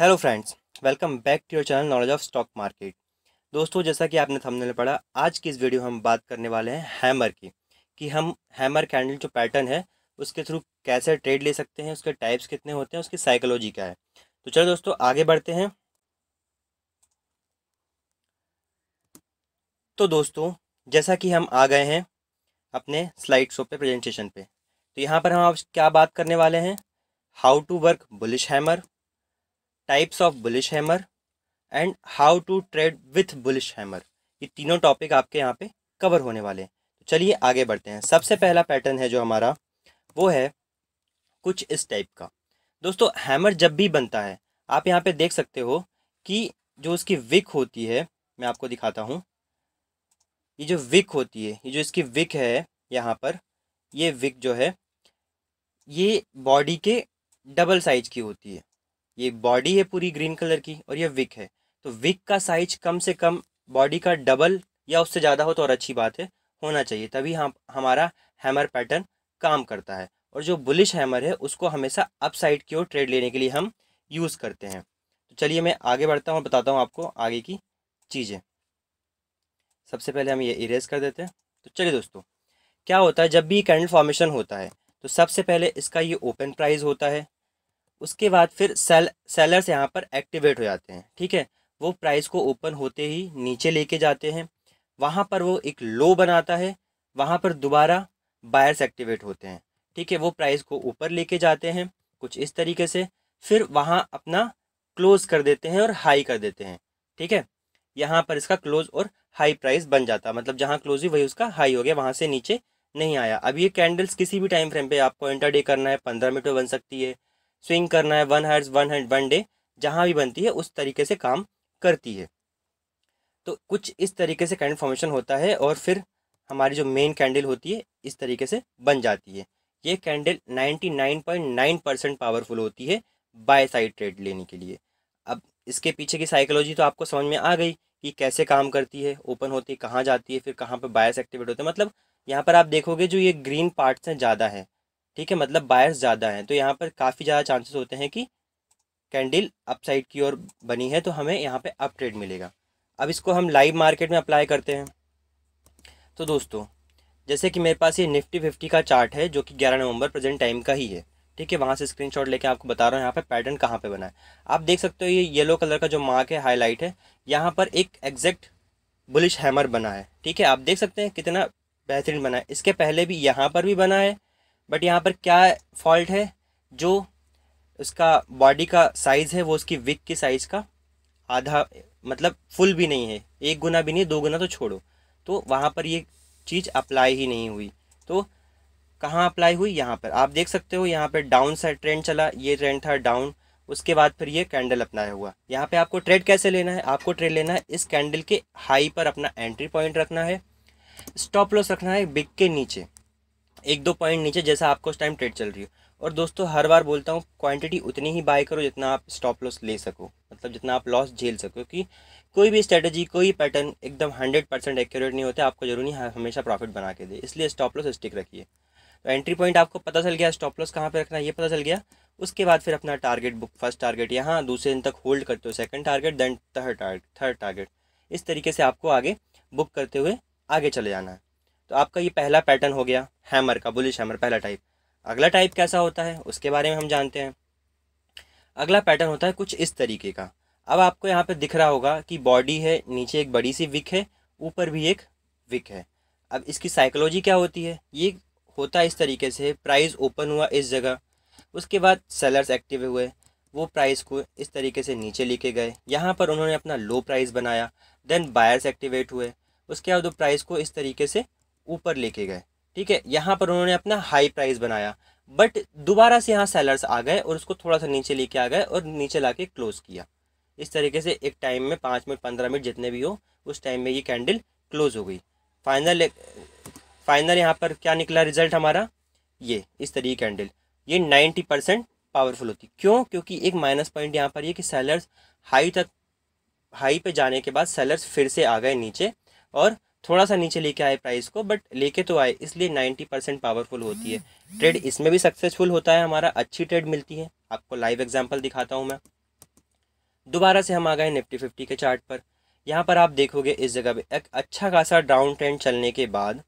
hello friends welcome back to your channel knowledge of stock market दोस्तों जैसा कि आपने थंबनेल पढ़ा आज की इस वीडियो हम बात करने वाले हैं हैमर की कि हम हैमर कैंडल जो पैटर्न है उसके थ्रू कैसे ट्रेड ले सकते हैं उसके टाइप्स कितने होते हैं उसकी साइकोलॉजी क्या है तो चलो दोस्तों आगे बढ़ते हैं तो दोस्तों जैसा कि हम आ गए हैं अपने स्लाइड शो पे प्रेजेंटेशन पे तो यहाँ पर हम आप क्या बात करने वाले हैं how to work bullish hammer types of bullish hammer and how to trade with bullish hammer ये तीनों टॉपिक आपके यहाँ पे कवर होने वाले हैं तो चलिए आगे बढ़ते हैं सबसे पहला पैटर्न है जो हमारा वो है कुछ इस टाइप का दोस्तों हैमर जब भी बनता है आप यहाँ पे देख सकते हो कि जो उसकी विक होती है मैं आपको दिखाता हूँ ये जो विक होती है ये जो इसकी विक है यहाँ पर ये विक जो है ये बॉडी के डबल साइज की होती है ये बॉडी है पूरी ग्रीन कलर की और ये विक है तो विक का साइज कम से कम बॉडी का डबल या उससे ज़्यादा हो तो और अच्छी बात है होना चाहिए तभी हम हमारा हैमर पैटर्न काम करता है और जो बुलिश हैमर है उसको हमेशा अप साइड की ओर ट्रेड लेने के लिए हम यूज़ करते हैं तो चलिए मैं आगे बढ़ता हूँ बताता हूँ आपको आगे की चीज़ें सबसे पहले हम ये इरेज कर देते हैं तो चलिए दोस्तों क्या होता है जब भी कैंडल फॉर्मेशन होता है तो सबसे पहले इसका ये ओपन प्राइस होता है उसके बाद फिर सेल सेलर्स यहाँ पर एक्टिवेट हो जाते हैं ठीक है वो प्राइस को ओपन होते ही नीचे लेके जाते हैं वहाँ पर वो एक लो बनाता है वहाँ पर दोबारा बायर्स एक्टिवेट होते हैं ठीक है वो प्राइस को ऊपर लेके जाते हैं कुछ इस तरीके से फिर वहाँ अपना क्लोज कर देते हैं और हाई कर देते हैं ठीक है यहाँ पर इसका क्लोज और हाई प्राइस बन जाता मतलब जहाँ क्लोज हुई वही उसका हाई हो गया वहाँ से नीचे नहीं आया अब ये कैंडल्स किसी भी टाइम फ्रेम पे आपको इंटरडे करना है पंद्रह मिनट में बन सकती है स्विंग करना है वन हर्ज वन हंड वन डे जहाँ भी बनती है उस तरीके से काम करती है तो कुछ इस तरीके से कैंडल फॉर्मेशन होता है और फिर हमारी जो मेन कैंडल होती है इस तरीके से बन जाती है ये कैंडल 99.9 परसेंट पावरफुल होती है बाय साइड ट्रेड लेने के लिए अब इसके पीछे की साइकोलॉजी तो आपको समझ में आ गई कि कैसे काम करती है ओपन होती है कहाँ जाती है फिर कहाँ पर बायस एक्टिवेट होते हैं मतलब यहाँ पर आप देखोगे जो ये ग्रीन पार्ट्स हैं ज़्यादा है ठीक है मतलब बायर्स ज़्यादा हैं तो यहाँ पर काफ़ी ज़्यादा चांसेस होते हैं कि कैंडल अपसाइड की ओर बनी है तो हमें यहाँ पे अप ट्रेड मिलेगा अब इसको हम लाइव मार्केट में अप्लाई करते हैं तो दोस्तों जैसे कि मेरे पास ये निफ्टी फिफ्टी का चार्ट है जो कि ग्यारह नवंबर प्रेजेंट टाइम का ही है ठीक है वहाँ से स्क्रीनशॉट लेके आपको बता रहा हूँ यहाँ पे पैटर्न कहाँ पे बना है आप देख सकते हो ये येलो कलर का जो मार्क है हाईलाइट है यहाँ पर एक एग्जैक्ट बुलिश हैमर बना है ठीक है आप देख सकते हैं कितना बेहतरीन बना है इसके पहले भी यहाँ पर भी बना है बट यहाँ पर क्या फॉल्ट है जो उसका बॉडी का साइज़ है वो उसकी विक के साइज़ का आधा मतलब फुल भी नहीं है एक गुना भी नहीं दो गुना तो छोड़ो तो वहाँ पर ये चीज़ अप्लाई ही नहीं हुई तो कहाँ अप्लाई हुई यहाँ पर आप देख सकते हो यहाँ पर डाउन सा ट्रेंड चला ये ट्रेंड था डाउन उसके बाद फिर ये कैंडल अपनाया हुआ यहाँ पे आपको ट्रेड कैसे लेना है आपको ट्रेड लेना है इस कैंडल के हाई पर अपना एंट्री पॉइंट रखना है स्टॉप लॉस रखना है बिग के नीचे एक दो पॉइंट नीचे जैसा आपको उस टाइम ट्रेड चल रही हो और दोस्तों हर बार बोलता हूँ क्वांटिटी उतनी ही बाय करो जितना आप स्टॉप लॉस ले सको मतलब जितना आप लॉस झेल सको क्योंकि कोई भी स्ट्रेटजी कोई पैटर्न एकदम हंड्रेड परसेंट एक्यूरेट नहीं होता आपको जरूरी हमेशा प्रॉफिट बना के दे इसलिए स्टॉप लॉस स्टिक रखिए तो एंट्री पॉइंट आपको पता चल गया स्टॉप लॉस कहाँ पर रखना ये पता चल गया उसके बाद फिर अपना टारगेट बुक फर्स्ट टारगेट यहाँ दूसरे दिन तक होल्ड करते हो second target then third target third target इस तरीके से आपको आगे बुक करते हुए आगे चले जाना है तो आपका ये पहला पैटर्न हो गया हैमर का बुलिश हैमर पहला टाइप अगला टाइप कैसा होता है उसके बारे में हम जानते हैं अगला पैटर्न होता है कुछ इस तरीके का अब आपको यहाँ पे दिख रहा होगा कि बॉडी है नीचे एक बड़ी सी विक है ऊपर भी एक विक है अब इसकी साइकोलॉजी क्या होती है ये होता है इस तरीके से प्राइस ओपन हुआ इस जगह उसके बाद सेलर्स एक्टिव हुए वो प्राइस को इस तरीके से नीचे लेके गए यहाँ पर उन्होंने अपना लो प्राइस बनाया देन बायर्स एक्टिवेट हुए उसके बाद वो प्राइस को इस तरीके से ऊपर लेके गए ठीक है यहाँ पर उन्होंने अपना हाई प्राइस बनाया बट दोबारा से यहाँ सेलर्स आ गए और उसको थोड़ा सा नीचे लेके आ गए और नीचे ला क्लोज़ किया इस तरीके से एक टाइम में पाँच मिनट पंद्रह मिनट जितने भी हो उस टाइम में ये कैंडल क्लोज़ हो गई फाइनल फाइनल यहाँ पर क्या निकला रिजल्ट हमारा ये इस की कैंडल ये नाइन्टी परसेंट पावरफुल होती क्यों क्योंकि एक माइनस पॉइंट यहाँ पर ये कि सेलर्स हाई तक हाई पे जाने के बाद सेलर्स फिर से आ गए नीचे और थोड़ा सा नीचे लेके आए प्राइस को बट लेके तो आए इसलिए नाइन्टी परसेंट पावरफुल होती है ट्रेड इसमें भी सक्सेसफुल होता है हमारा अच्छी ट्रेड मिलती है आपको लाइव एग्जाम्पल दिखाता हूँ मैं दोबारा से हम आ गए निफ्टी फिफ्टी के चार्ट पर यहाँ पर आप देखोगे इस जगह पे एक अच्छा खासा डाउन ट्रेंड चलने के बाद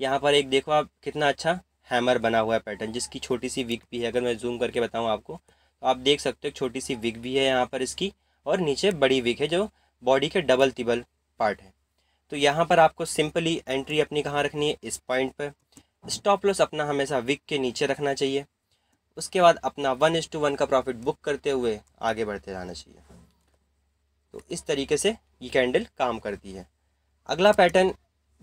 यहाँ पर एक देखो आप कितना अच्छा हैमर बना हुआ है पैटर्न जिसकी छोटी सी विक भी है अगर मैं जूम करके बताऊँ आपको तो आप देख सकते हो छोटी सी विक भी है यहाँ पर इसकी और नीचे बड़ी विक है जो बॉडी के डबल तिबल पार्ट है तो यहाँ पर आपको सिंपली एंट्री अपनी कहाँ रखनी है इस पॉइंट पर स्टॉप लॉस अपना हमेशा विक के नीचे रखना चाहिए उसके बाद अपना वन इज टू वन का प्रॉफिट बुक करते हुए आगे बढ़ते जाना चाहिए तो इस तरीके से ये कैंडल काम करती है अगला पैटर्न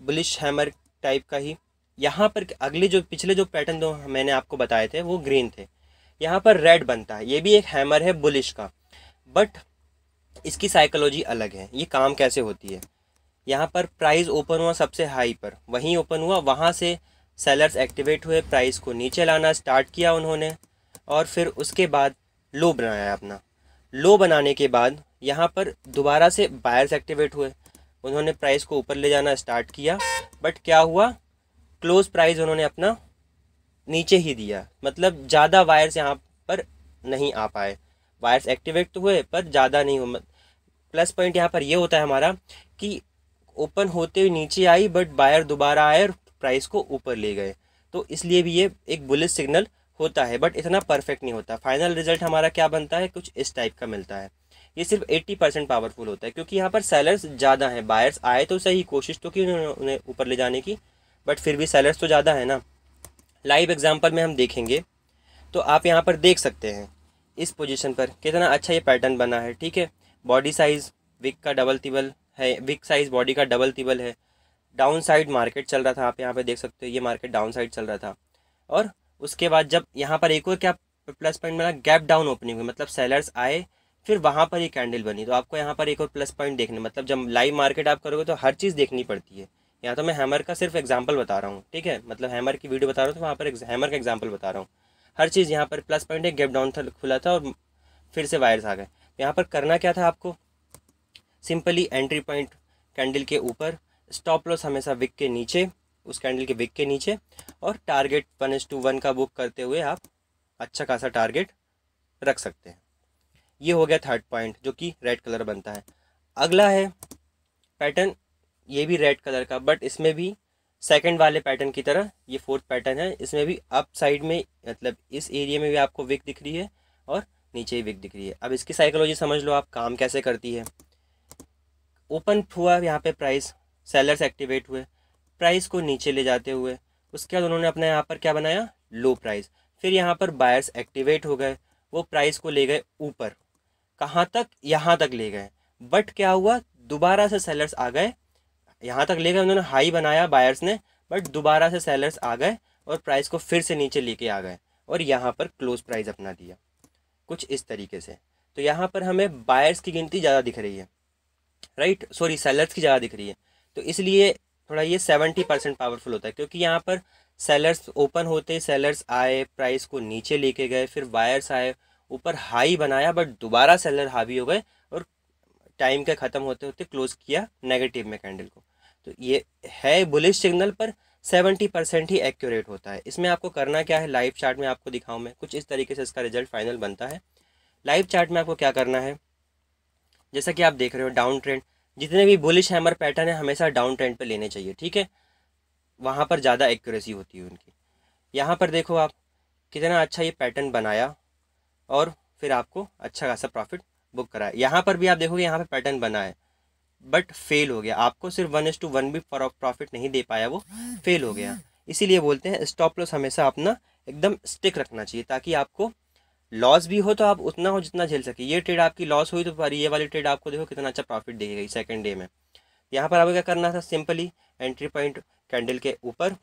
बुलिश हैमर टाइप का ही यहाँ पर अगले जो पिछले जो पैटर्न दो मैंने आपको बताए थे वो ग्रीन थे यहाँ पर रेड बनता है ये भी एक हैमर है बुलिश का बट इसकी साइकोलॉजी अलग है ये काम कैसे होती है यहाँ पर प्राइस ओपन हुआ सबसे हाई पर वहीं ओपन हुआ वहाँ से सेलर्स एक्टिवेट हुए प्राइस को नीचे लाना स्टार्ट किया उन्होंने और फिर उसके बाद लो बनाया अपना लो बनाने के बाद यहाँ पर दोबारा से बायर्स एक्टिवेट हुए उन्होंने प्राइस को ऊपर ले जाना स्टार्ट किया बट क्या हुआ क्लोज प्राइस उन्होंने अपना नीचे ही दिया मतलब ज़्यादा वायर्स यहाँ पर नहीं आ पाए वायर्स एक्टिवेट तो हुए पर ज़्यादा नहीं हुए प्लस पॉइंट यहाँ पर यह होता है हमारा कि ओपन होते हुए नीचे आई बट बायर दोबारा आए और प्राइस को ऊपर ले गए तो इसलिए भी ये एक बुलिस सिग्नल होता है बट इतना परफेक्ट नहीं होता फाइनल रिजल्ट हमारा क्या बनता है कुछ इस टाइप का मिलता है ये सिर्फ 80 परसेंट पावरफुल होता है क्योंकि यहाँ पर सेलर्स ज़्यादा हैं बायर्स आए तो सही कोशिश तो की उन्हें ऊपर ले जाने की बट फिर भी सेलर्स तो ज़्यादा है ना लाइव एग्जाम्पल में हम देखेंगे तो आप यहाँ पर देख सकते हैं इस पोजीशन पर कितना अच्छा ये पैटर्न बना है ठीक है बॉडी साइज़ विक का डबल तिबल है बिग साइज़ बॉडी का डबल तिबल है डाउन साइड मार्केट चल रहा था आप यहाँ पे देख सकते हो ये मार्केट डाउन साइड चल रहा था और उसके बाद जब यहाँ पर एक और क्या प्लस पॉइंट मिला गैप डाउन ओपनिंग हुई मतलब सेलर्स आए फिर वहाँ पर ये कैंडल बनी तो आपको यहाँ पर एक और प्लस पॉइंट देखने मतलब जब लाइव मार्केट आप करोगे तो हर चीज़ देखनी पड़ती है यहाँ तो मैं हैमर का सिर्फ एग्जाम्पल बता रहा हूँ ठीक है मतलब हैमर की वीडियो बता रहा हूँ तो वहाँ पर हैमर का एग्जाम्पल बता रहा हूँ हर चीज़ यहाँ पर प्लस पॉइंट है गैप डाउन था खुला था और फिर से वायर्स आ गए यहाँ पर करना क्या था आपको सिंपली एंट्री पॉइंट कैंडल के ऊपर स्टॉप लॉस हमेशा विक के नीचे उस कैंडल के विक के नीचे और target one is to one का बुक करते हुए आप अच्छा खासा टारगेट रख सकते हैं ये हो गया थर्ड पॉइंट जो कि रेड कलर बनता है अगला है पैटर्न ये भी रेड कलर का बट इसमें भी सेकंड वाले पैटर्न की तरह ये फोर्थ पैटर्न है इसमें भी अप साइड में मतलब इस एरिया में भी आपको विक दिख रही है और नीचे ही विक दिख रही है अब इसकी साइकोलॉजी समझ लो आप काम कैसे करती है ओपन हुआ यहाँ पे प्राइस सेलर्स एक्टिवेट हुए प्राइस को नीचे ले जाते हुए उसके बाद उन्होंने अपने यहाँ पर क्या बनाया लो प्राइस फिर यहाँ पर बायर्स एक्टिवेट हो गए वो प्राइस को ले गए ऊपर कहाँ तक यहाँ तक ले गए बट क्या हुआ दोबारा से सेलर्स आ गए यहाँ तक ले गए उन्होंने हाई बनाया बायर्स ने बट दोबारा से सेलर्स आ गए और प्राइस को फिर से नीचे लेके आ गए और यहाँ पर क्लोज प्राइस अपना दिया कुछ इस तरीके से तो यहाँ पर हमें बायर्स की गिनती ज़्यादा दिख रही है राइट सॉरी सेलर्स की ज़्यादा दिख रही है तो इसलिए थोड़ा ये सेवेंटी परसेंट पावरफुल होता है क्योंकि यहाँ पर सेलर्स ओपन होते सेलर्स आए प्राइस को नीचे लेके गए फिर वायर्स आए ऊपर हाई बनाया बट दोबारा सेलर हावी हो गए और टाइम का ख़त्म होते होते क्लोज किया नेगेटिव में कैंडल को तो ये है बुलिश सिग्नल पर सेवेंटी परसेंट ही एक्यूरेट होता है इसमें आपको करना क्या है लाइव चार्ट में आपको दिखाऊँ मैं कुछ इस तरीके से इसका रिजल्ट फाइनल बनता है लाइव चार्ट में आपको क्या करना है जैसा कि आप देख रहे हो डाउन ट्रेंड जितने भी बुलिश हैमर पैटर्न है हमेशा डाउन ट्रेंड पर लेने चाहिए ठीक है वहाँ पर ज़्यादा एक्यूरेसी होती है उनकी यहाँ पर देखो आप कितना अच्छा ये पैटर्न बनाया और फिर आपको अच्छा खासा प्रॉफिट बुक कराया यहाँ पर भी आप देखोगे यहाँ पर पैटर्न बना है बट फेल हो गया आपको सिर्फ वन एस टू वन भी प्रॉफिट नहीं दे पाया वो फेल हो गया इसीलिए बोलते हैं स्टॉप लॉस हमेशा अपना एकदम स्टिक रखना चाहिए ताकि आपको लॉस भी हो तो आप उतना हो जितना झेल सके ये ट्रेड आपकी लॉस हुई तो पर ये वाली ट्रेड आपको देखो कितना अच्छा प्रॉफिट देगी सेकेंड डे में यहाँ पर आपको क्या करना था सिंपली एंट्री पॉइंट कैंडल के ऊपर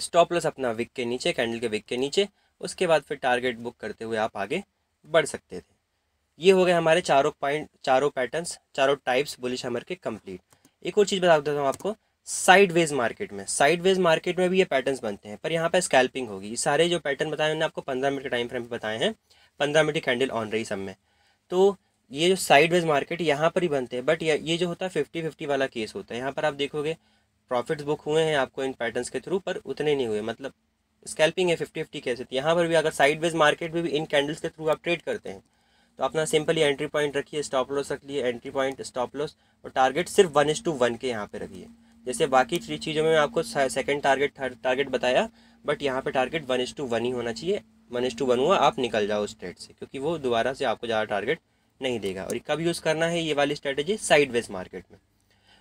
स्टॉप लॉस अपना विक के नीचे कैंडल के विक के नीचे उसके बाद फिर टारगेट बुक करते हुए आप आगे बढ़ सकते थे ये हो गए हमारे चारों पॉइंट चारों पैटर्न्स चारों टाइप्स बुलिश हमर के कंप्लीट एक और चीज़ बता देता हूँ आपको साइडवेज मार्केट में साइडवेज मार्केट में भी ये पैटर्न्स बनते हैं पर यहाँ पे स्कैल्पिंग होगी ये सारे जो पैटर्न बताए मैंने आपको पंद्रह मिनट के टाइम फ्रेम पे बताए हैं पंद्रह मिनट की कैंडल ऑन रही सब में तो ये जो साइडवेज मार्केट यहाँ पर ही बनते हैं बट ये जो होता है फिफ्टी फिफ्टी वाला केस होता है यहाँ पर आप देखोगे प्रॉफिट्स बुक हुए हैं आपको इन पैटर्न्स के थ्रू पर उतने नहीं हुए मतलब स्कैल्पिंग है फिफ्टी फिफ्टी कैसे यहाँ पर भी अगर साइडवेज मार्केट में भी इन कैंडल्स के थ्रू आप ट्रेड करते हैं तो अपना सिंपली एंट्री पॉइंट रखिए स्टॉप लॉस रख लिए एंट्री पॉइंट स्टॉप लॉस और टारगेट सिर्फ वन इज टू वन के यहाँ पे रखिए जैसे बाकी थ्री चीज़ों में आपको सेकंड टारगेट थर्ड टारगेट बताया बट यहाँ पे target one is to one ही होना चाहिए वन इज टू वन हुआ आप निकल जाओ उस ट्रेड से क्योंकि वो दोबारा से आपको ज़्यादा टारगेट नहीं देगा और कब यूज़ करना है ये वाली स्ट्रेटेजी साइडवेज मार्केट में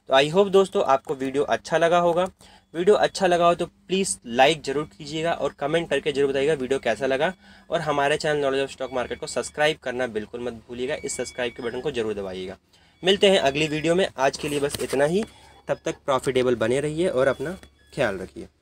तो आई होप दोस्तों आपको वीडियो अच्छा लगा होगा वीडियो अच्छा लगा हो तो प्लीज़ लाइक ज़रूर कीजिएगा और कमेंट करके जरूर बताइएगा वीडियो कैसा लगा और हमारे channel knowledge of stock market को सब्सक्राइब करना बिल्कुल मत भूलिएगा इस सब्सक्राइब के बटन को जरूर दबाइएगा मिलते हैं अगली वीडियो में आज के लिए बस इतना ही तब तक प्रॉफिटेबल बने रहिए और अपना ख्याल रखिए